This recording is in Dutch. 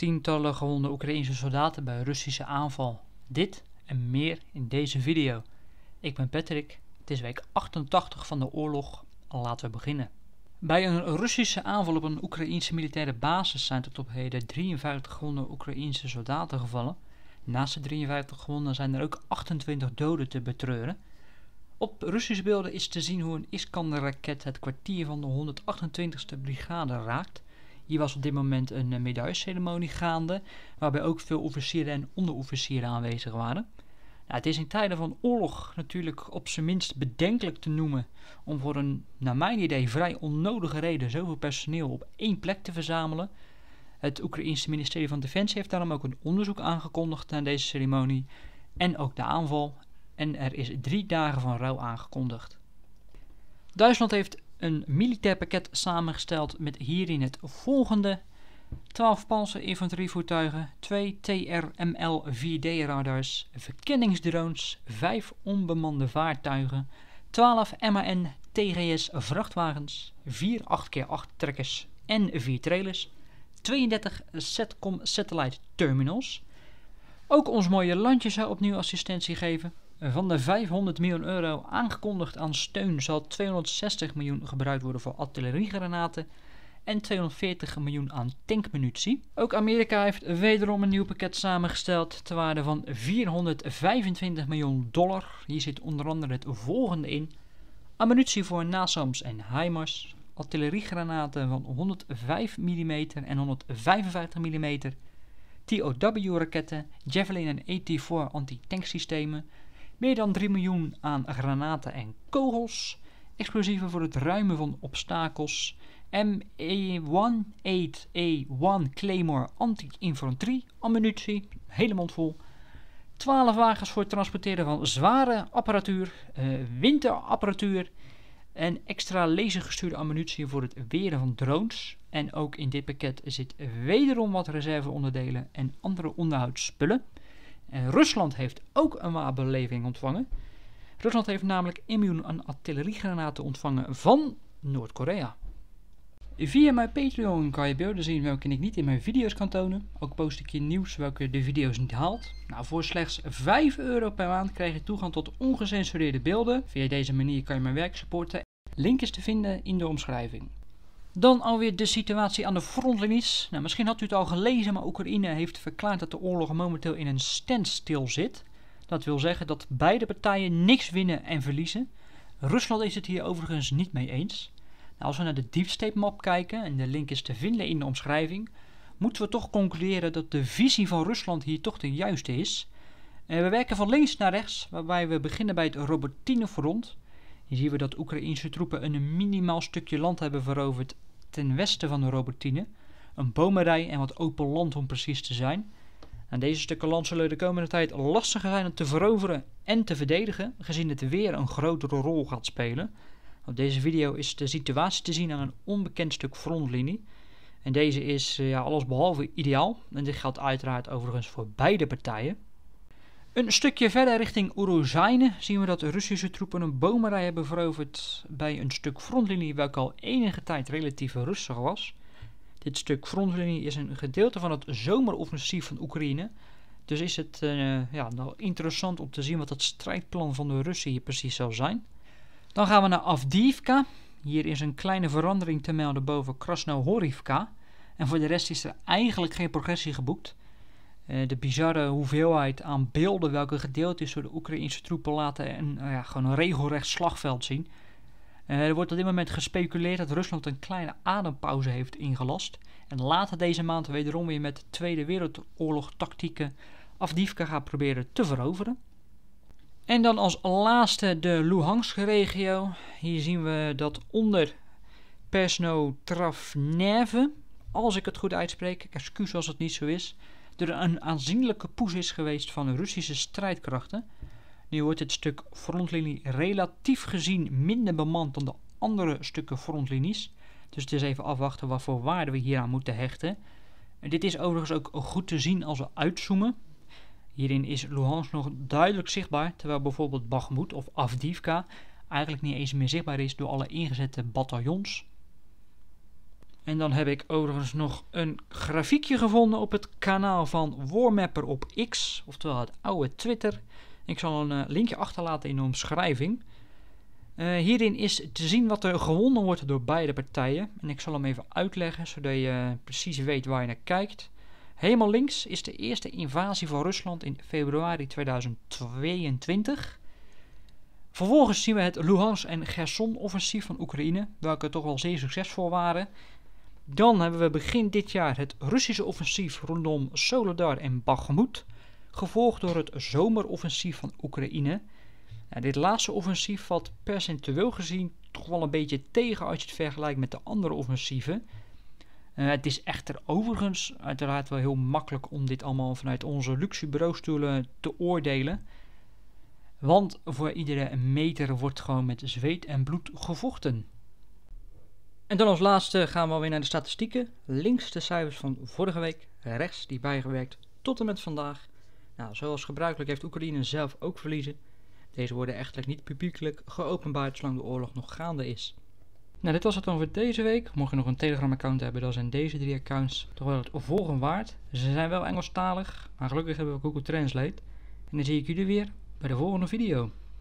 tientallen gewonde Oekraïnse soldaten bij Russische aanval. Dit en meer in deze video. Ik ben Patrick, het is week 88 van de oorlog, laten we beginnen. Bij een Russische aanval op een Oekraïnse militaire basis zijn tot op heden 53 gewonde Oekraïnse soldaten gevallen. Naast de 53 gewonden zijn er ook 28 doden te betreuren. Op Russische beelden is te zien hoe een Iskander-raket het kwartier van de 128e brigade raakt. Hier was op dit moment een eh, medaillesceremonie gaande, waarbij ook veel officieren en onderofficieren aanwezig waren. Nou, het is in tijden van oorlog natuurlijk op zijn minst bedenkelijk te noemen om voor een, naar mijn idee, vrij onnodige reden zoveel personeel op één plek te verzamelen. Het Oekraïense ministerie van Defensie heeft daarom ook een onderzoek aangekondigd naar deze ceremonie en ook de aanval. En er is drie dagen van rouw aangekondigd. Duitsland heeft een militair pakket samengesteld met hierin het volgende. 12 Palse infanterievoertuigen, 2 TRML 4D-radars, verkenningsdrones, 5 onbemande vaartuigen, 12 MAN TGS vrachtwagens, 4 8x8 trekkers en 4 trailers, 32 Setcom Satellite Terminals. Ook ons mooie landje zou opnieuw assistentie geven, van de 500 miljoen euro aangekondigd aan steun zal 260 miljoen gebruikt worden voor artilleriegranaten en 240 miljoen aan tankmunitie. Ook Amerika heeft wederom een nieuw pakket samengesteld ter waarde van 425 miljoen dollar. Hier zit onder andere het volgende in. Ammunitie voor NASAMS en HIMARS, artilleriegranaten van 105 mm en 155 mm, TOW-raketten, Javelin en AT-4 anti-tanksystemen, meer dan 3 miljoen aan granaten en kogels, explosieven voor het ruimen van obstakels, ME-18A1 e Claymore anti-infanterie ammunitie, hele mond vol, 12 wagens voor het transporteren van zware apparatuur, eh, winterapparatuur en extra lasergestuurde ammunitie voor het weren van drones. En ook in dit pakket zit wederom wat reserveonderdelen en andere onderhoudsspullen. En Rusland heeft ook een wapenbeleving ontvangen. Rusland heeft namelijk immuun een artilleriegranaten ontvangen van Noord-Korea. Via mijn Patreon kan je beelden zien welke ik niet in mijn video's kan tonen. Ook post ik je nieuws welke de video's niet haalt. Nou, voor slechts 5 euro per maand krijg je toegang tot ongecensureerde beelden. Via deze manier kan je mijn werk supporten. Link is te vinden in de omschrijving. Dan alweer de situatie aan de frontlinies. Nou, misschien had u het al gelezen, maar Oekraïne heeft verklaard dat de oorlog momenteel in een standstill zit. Dat wil zeggen dat beide partijen niks winnen en verliezen. Rusland is het hier overigens niet mee eens. Nou, als we naar de deep state map kijken, en de link is te vinden in de omschrijving, moeten we toch concluderen dat de visie van Rusland hier toch de juiste is. En eh, we werken van links naar rechts, waarbij we beginnen bij het Robertine-front. Hier zien we dat Oekraïnse troepen een minimaal stukje land hebben veroverd ten westen van de Robertine. Een bomenrij en wat open land om precies te zijn. En deze stukken land zullen de komende tijd lastiger zijn om te veroveren en te verdedigen, gezien het weer een grotere rol gaat spelen. Op deze video is de situatie te zien aan een onbekend stuk frontlinie. En deze is eh, ja, allesbehalve ideaal. En dit geldt uiteraard overigens voor beide partijen. Een stukje verder richting Oeruzijne zien we dat de Russische troepen een bomenrij hebben veroverd bij een stuk frontlinie welke al enige tijd relatief rustig was. Dit stuk frontlinie is een gedeelte van het zomeroffensief van Oekraïne. Dus is het eh, ja, nou interessant om te zien wat het strijdplan van de Russen hier precies zal zijn. Dan gaan we naar Avdiivka. Hier is een kleine verandering te melden boven Krasnohorivka. En voor de rest is er eigenlijk geen progressie geboekt. Eh, de bizarre hoeveelheid aan beelden welke gedeeld is, door de Oekraïnse troepen laten een, nou ja, gewoon een regelrecht slagveld zien. Eh, er wordt op dit moment gespeculeerd dat Rusland een kleine adempauze heeft ingelast. En later deze maand wederom weer met Tweede Wereldoorlog tactieken Afdivka gaat proberen te veroveren. En dan als laatste de Luhansk-regio. Hier zien we dat onder Persno Travneve, als ik het goed uitspreek, excuus als het niet zo is, er een aanzienlijke poes is geweest van Russische strijdkrachten. Nu wordt het stuk frontlinie relatief gezien minder bemand dan de andere stukken frontlinies. Dus het is even afwachten wat voor waarde we hieraan moeten hechten. En dit is overigens ook goed te zien als we uitzoomen. Hierin is Luhansk nog duidelijk zichtbaar, terwijl bijvoorbeeld Bakhmut of Avdivka eigenlijk niet eens meer zichtbaar is door alle ingezette bataljons. En dan heb ik overigens nog een grafiekje gevonden op het kanaal van Warmapper op X, oftewel het oude Twitter. Ik zal een eh, linkje achterlaten in de omschrijving. Eh, hierin is te zien wat er gewonnen wordt door beide partijen. En ik zal hem even uitleggen, zodat je eh, precies weet waar je naar kijkt. Helemaal links is de eerste invasie van Rusland in februari 2022. Vervolgens zien we het Luhansk en Gerson offensief van Oekraïne, welke toch wel zeer succesvol waren. Dan hebben we begin dit jaar het Russische offensief rondom Solodar en Bakhmut, gevolgd door het zomeroffensief van Oekraïne. dit laatste offensief valt percentueel gezien toch wel een beetje tegen als je het vergelijkt met de andere offensieven. Eh, het is echter overigens uiteraard wel heel makkelijk om dit allemaal vanuit onze luxe bureaustoelen te oordelen. Want voor iedere meter wordt gewoon met zweet en bloed gevochten. En dan als laatste gaan we alweer naar de statistieken. Links de cijfers van vorige week, rechts die bijgewerkt tot en met vandaag. Nou, zoals gebruikelijk heeft Oekraïne zelf ook verliezen. Deze worden echter niet publiekelijk geopenbaard zolang de oorlog nog gaande is. Nou, dit was het dan voor deze week. Mocht je nog een Telegram-account hebben, dan zijn deze drie accounts toch wel het volgende waard. Ze zijn wel Engelstalig, maar gelukkig hebben we Google Translate. En dan zie ik jullie weer bij de volgende video.